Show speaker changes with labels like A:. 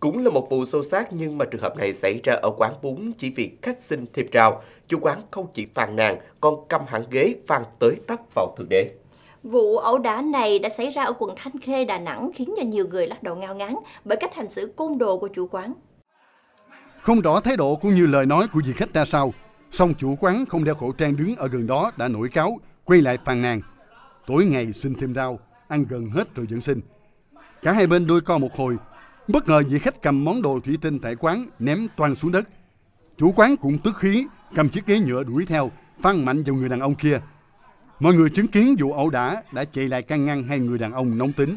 A: Cũng là một vụ xô xát nhưng mà trường hợp này xảy ra ở quán bún chỉ vì khách xin thiệp rào. Chủ quán không chỉ phàn nàn, còn cầm hẳn ghế phàn tới tấp vào thượng đế.
B: Vụ ẩu đả này đã xảy ra ở quận Thanh Khê, Đà Nẵng khiến cho nhiều người lắc đầu ngao ngán bởi
C: cách hành xử côn đồ của chủ quán.
D: Không rõ thái độ cũng như lời nói của vị khách ra sao, song chủ quán không đeo khẩu trang đứng ở gần đó đã nổi cáo, quay lại phàn nàn. Tối ngày xin thêm rau, ăn gần hết rồi vẫn xin. Cả hai bên đôi co một hồi Bất ngờ vị khách cầm món đồ thủy tinh tại quán ném toàn xuống đất. Chủ quán cũng tức khí, cầm chiếc ghế nhựa đuổi theo, phang mạnh vào người đàn ông kia. Mọi người chứng kiến vụ ẩu đả đã chạy lại can ngăn hai người đàn ông nóng tính.